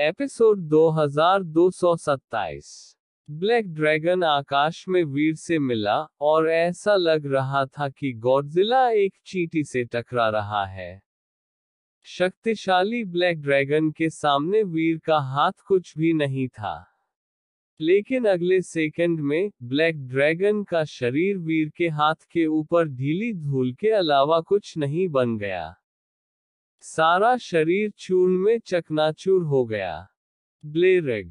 Episode दो दो हजार सौ सत्ताईस ब्लैक ड्रैगन आकाश में वीर से मिला और ऐसा लग रहा था कि गॉडजिला एक चीटी से टकरा रहा है शक्तिशाली ब्लैक ड्रैगन के सामने वीर का हाथ कुछ भी नहीं था लेकिन अगले सेकंड में ब्लैक ड्रैगन का शरीर वीर के हाथ के ऊपर ढीली धूल के अलावा कुछ नहीं बन गया सारा शरीर चूर्ण में चकनाचूर हो गया ब्लेरेग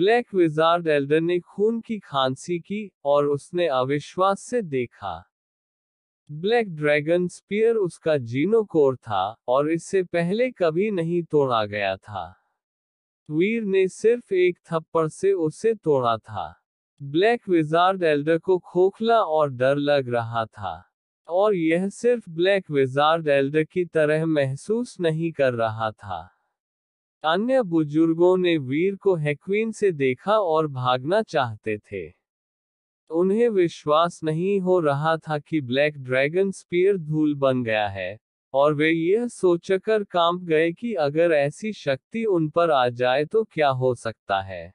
ब्लैक विजार्ड एल्डर ने खून की खांसी की और उसने अविश्वास से देखा ब्लैक ड्रैगन स्पीयर उसका जीनो कोर था और इससे पहले कभी नहीं तोड़ा गया था वीर ने सिर्फ एक थप्पड़ से उसे तोड़ा था ब्लैक विजार्ड एल्डर को खोखला और डर लग रहा था और यह सिर्फ ब्लैक विजार्ड एल्डर की तरह महसूस नहीं कर रहा था अन्य बुजुर्गों ने वीर को हैक्वीन से देखा और भागना चाहते थे उन्हें विश्वास नहीं हो रहा था कि ब्लैक ड्रैगन स्पीयर धूल बन गया है और वे यह सोचकर कांप गए कि अगर ऐसी शक्ति उन पर आ जाए तो क्या हो सकता है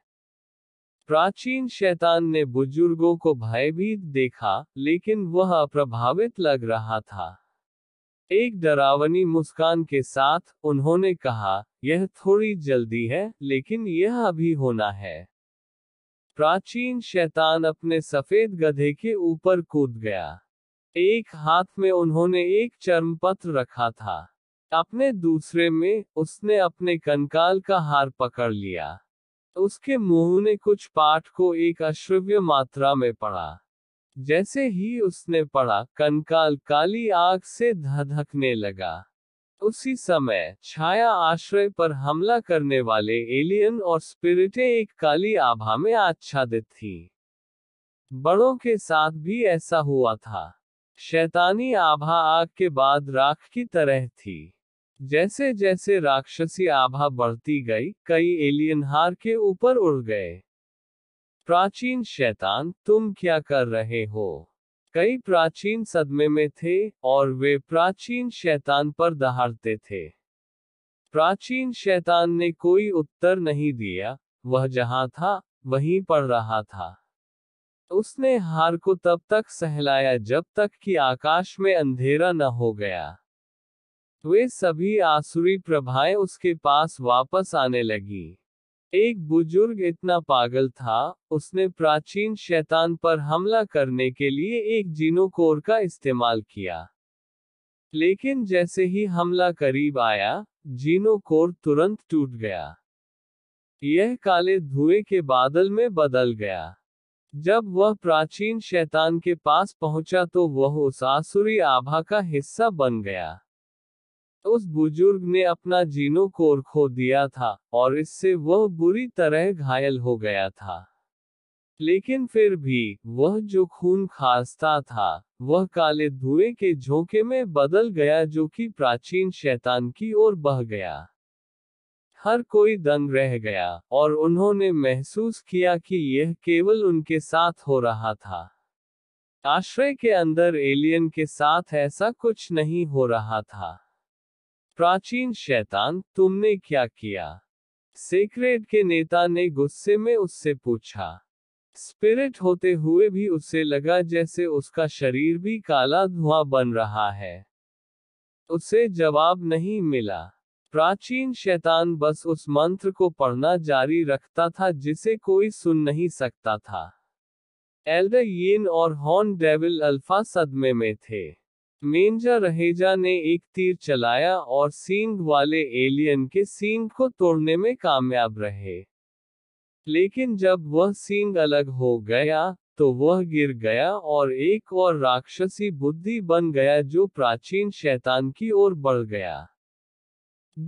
प्राचीन शैतान ने बुजुर्गों को भयभीत देखा लेकिन वह अप्रभावित लग रहा था एक डरावनी मुस्कान के साथ उन्होंने कहा यह थोड़ी जल्दी है लेकिन यह अभी होना है प्राचीन शैतान अपने सफेद गधे के ऊपर कूद गया एक हाथ में उन्होंने एक पत्र रखा था अपने दूसरे में उसने अपने कंकाल का हार पकड़ लिया उसके मुंह ने कुछ पाठ को एक अश्रव्य मात्रा में पढ़ा जैसे ही उसने पढ़ा कंकाल काली आग से धधकने लगा उसी समय छाया आश्रय पर हमला करने वाले एलियन और स्पिरिटे एक काली आभा में आच्छादित थी बड़ों के साथ भी ऐसा हुआ था शैतानी आभा आग के बाद राख की तरह थी जैसे जैसे राक्षसी आभा बढ़ती गई कई एलियन हार के ऊपर उड़ गए प्राचीन शैतान तुम क्या कर रहे हो कई प्राचीन सदमे में थे और वे प्राचीन शैतान पर दहाड़ते थे प्राचीन शैतान ने कोई उत्तर नहीं दिया वह जहां था वहीं पड़ रहा था उसने हार को तब तक सहलाया जब तक कि आकाश में अंधेरा न हो गया वे सभी आसुरी प्रभाएं उसके पास वापस आने लगी एक बुजुर्ग इतना पागल था उसने प्राचीन शैतान पर हमला करने के लिए एक जीनोकोर का इस्तेमाल किया लेकिन जैसे ही हमला करीब आया जीनोकोर तुरंत टूट गया यह काले धुएं के बादल में बदल गया जब वह प्राचीन शैतान के पास पहुंचा तो वह उस आसुरी आभा का हिस्सा बन गया उस बुजुर्ग ने अपना जीनो कोर खो दिया था और इससे वह बुरी तरह घायल हो गया था लेकिन फिर भी वह जो खून खासता था वह काले धुएं के झोंके में बदल गया जो कि प्राचीन शैतान की ओर बह गया हर कोई दंग रह गया और उन्होंने महसूस किया कि यह केवल उनके साथ हो रहा था आश्रय के अंदर एलियन के साथ ऐसा कुछ नहीं हो रहा था प्राचीन शैतान तुमने क्या किया सेक्रेट के नेता ने गुस्से में उससे पूछा स्पिरिट होते हुए भी उसे लगा जैसे उसका शरीर भी काला धुआं बन रहा है उसे जवाब नहीं मिला प्राचीन शैतान बस उस मंत्र को पढ़ना जारी रखता था जिसे कोई सुन नहीं सकता था एल्डर येन और हॉर्न डेविल अल्फा सदमे में थे मेंजा रहेजा ने एक तीर चलाया और सींग वाले एलियन के सींग को तोड़ने में कामयाब रहे लेकिन जब वह सींग अलग हो गया तो वह गिर गया और एक और राक्षसी बुद्धि बन गया जो प्राचीन शैतान की ओर बढ़ गया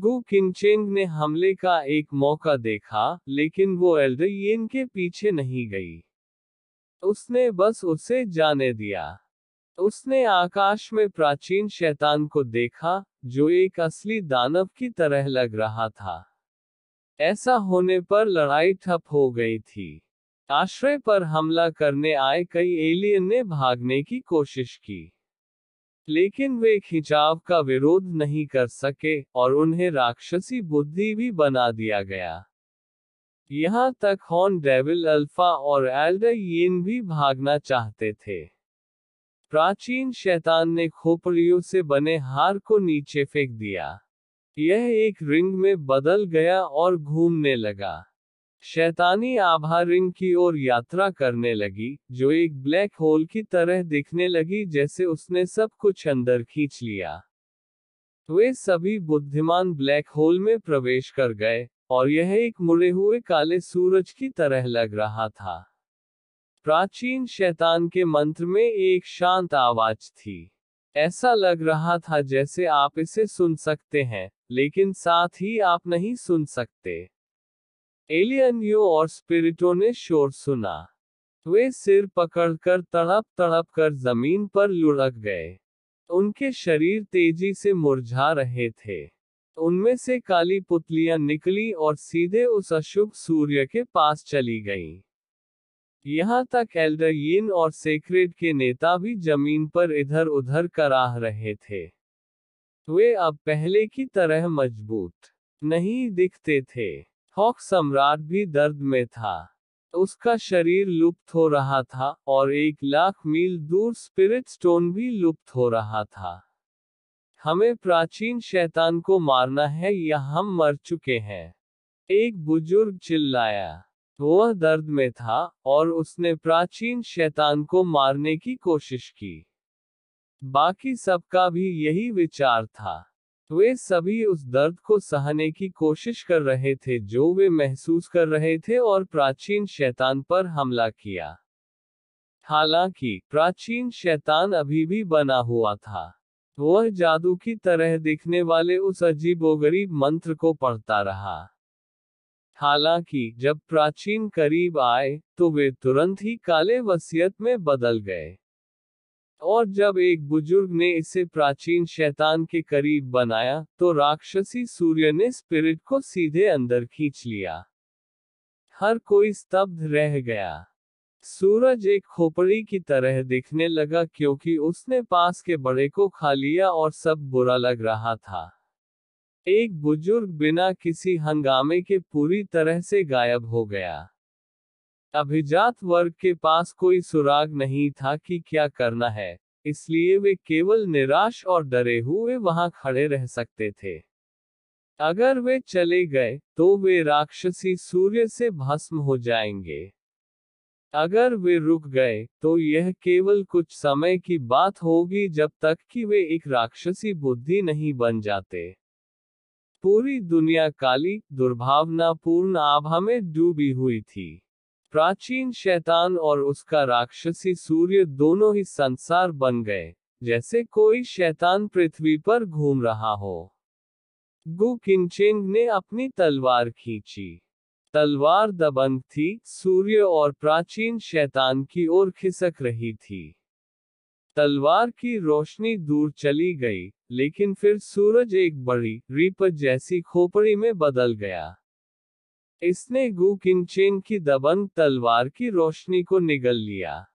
गु किंचेंग ने हमले का एक मौका देखा लेकिन वो एल्डियन के पीछे नहीं गई उसने बस उसे जाने दिया उसने आकाश में प्राचीन शैतान को देखा जो एक असली दानव की तरह लग रहा था ऐसा होने पर लड़ाई ठप हो गई थी आश्रय पर हमला करने आए कई एलियन ने भागने की कोशिश की लेकिन वे खिंचाव का विरोध नहीं कर सके और उन्हें राक्षसी बुद्धि भी बना दिया गया यहां तक हॉन डेविल अल्फा और एल्डा भी भागना चाहते थे प्राचीन शैतान ने खोपड़ियों से बने हार को नीचे फेंक दिया यह एक रिंग में बदल गया और घूमने लगा शैतानी आभा रिंग की ओर यात्रा करने लगी जो एक ब्लैक होल की तरह दिखने लगी जैसे उसने सब कुछ अंदर खींच लिया वे सभी बुद्धिमान ब्लैक होल में प्रवेश कर गए और यह एक मुड़े हुए काले सूरज की तरह लग रहा था प्राचीन शैतान के मंत्र में एक शांत आवाज थी ऐसा लग रहा था जैसे आप इसे सुन सकते हैं लेकिन साथ ही आप नहीं सुन सकते एलियनियो और स्पिरिटो ने शोर सुना वे सिर पकड़कर तड़प तड़प कर जमीन पर लुढ़क गए उनके शरीर तेजी से मुरझा रहे थे उनमें से काली पुतलियां निकली और सीधे उस अशुभ सूर्य के पास चली गईं। यहाँ तक एल्डर यिन और सेक्रेट के नेता भी जमीन पर इधर उधर कराह रहे थे वे अब पहले की तरह मजबूत नहीं दिखते थे हॉक सम्राट भी दर्द में था उसका शरीर लुप्त हो रहा था और एक लाख मील दूर स्पिरिट स्टोन भी लुप्त हो रहा था हमें प्राचीन शैतान को मारना है या हम मर चुके हैं एक बुजुर्ग चिल्लाया वह दर्द में था और उसने प्राचीन शैतान को मारने की कोशिश की बाकी सबका भी यही विचार था वे सभी उस दर्द को सहने की कोशिश कर रहे थे जो वे महसूस कर रहे थे और प्राचीन शैतान पर हमला किया हालांकि प्राचीन शैतान अभी भी बना हुआ था वह जादू की तरह दिखने वाले उस अजीबोगरीब मंत्र को पढ़ता रहा हालांकि जब प्राचीन करीब आए तो वे तुरंत ही काले वसीयत में बदल गए और जब एक बुजुर्ग ने इसे प्राचीन शैतान के करीब बनाया तो राक्षसी सूर्य ने स्पिरिट को सीधे अंदर खींच लिया हर कोई स्तब्ध रह गया सूरज एक खोपड़ी की तरह दिखने लगा क्योंकि उसने पास के बड़े को खा लिया और सब बुरा लग रहा था एक बुजुर्ग बिना किसी हंगामे के पूरी तरह से गायब हो गया अभिजात वर्ग के पास कोई सुराग नहीं था कि क्या करना है इसलिए वे केवल निराश और डरे हुए वहां खड़े रह सकते थे अगर वे चले गए तो वे राक्षसी सूर्य से भस्म हो जाएंगे अगर वे रुक गए तो यह केवल कुछ समय की बात होगी जब तक कि वे एक राक्षसी बुद्धि नहीं बन जाते पूरी दुनिया काली दुर्भावनापूर्ण आभा में डूबी हुई थी प्राचीन शैतान और उसका राक्षसी सूर्य दोनों ही संसार बन गए जैसे कोई शैतान पृथ्वी पर घूम रहा हो गु किंचेंग ने अपनी तलवार खींची तलवार दबंग थी सूर्य और प्राचीन शैतान की ओर खिसक रही थी तलवार की रोशनी दूर चली गई लेकिन फिर सूरज एक बड़ी रीपर जैसी खोपड़ी में बदल गया इसने गु किनचेन की दबंग तलवार की रोशनी को निगल लिया